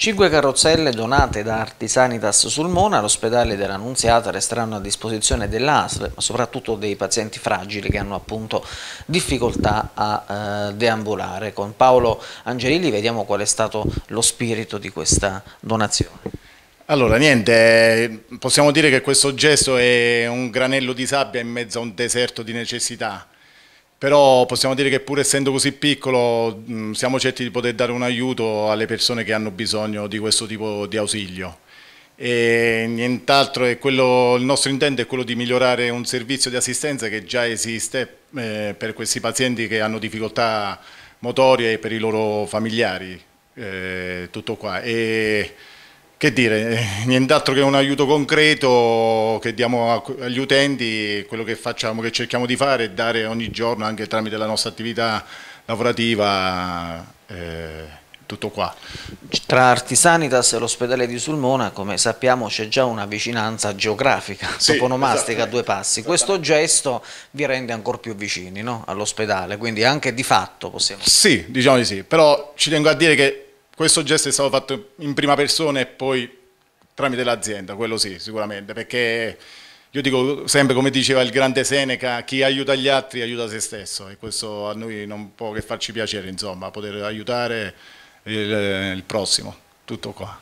Cinque carrozzelle donate da Artisanitas Sulmona all'ospedale della Nunziata resteranno a disposizione dell'ASL, ma soprattutto dei pazienti fragili che hanno appunto difficoltà a eh, deambulare. Con Paolo Angelilli vediamo qual è stato lo spirito di questa donazione. Allora, niente, eh, possiamo dire che questo gesto è un granello di sabbia in mezzo a un deserto di necessità però possiamo dire che pur essendo così piccolo mm, siamo certi di poter dare un aiuto alle persone che hanno bisogno di questo tipo di ausilio e nient'altro quello, il nostro intento è quello di migliorare un servizio di assistenza che già esiste eh, per questi pazienti che hanno difficoltà motorie e per i loro familiari eh, tutto qua e, che dire, eh, nient'altro che un aiuto concreto che diamo agli utenti, quello che facciamo, che cerchiamo di fare è dare ogni giorno anche tramite la nostra attività lavorativa eh, tutto qua. Tra Artisanitas e l'ospedale di Sulmona, come sappiamo, c'è già una vicinanza geografica, sì, toponomastica a due passi. Questo gesto vi rende ancora più vicini no? all'ospedale, quindi anche di fatto possiamo... Sì, diciamo di sì, però ci tengo a dire che questo gesto è stato fatto in prima persona e poi tramite l'azienda, quello sì, sicuramente, perché io dico sempre, come diceva il grande Seneca, chi aiuta gli altri aiuta se stesso e questo a noi non può che farci piacere, insomma, poter aiutare il, il prossimo. Tutto qua.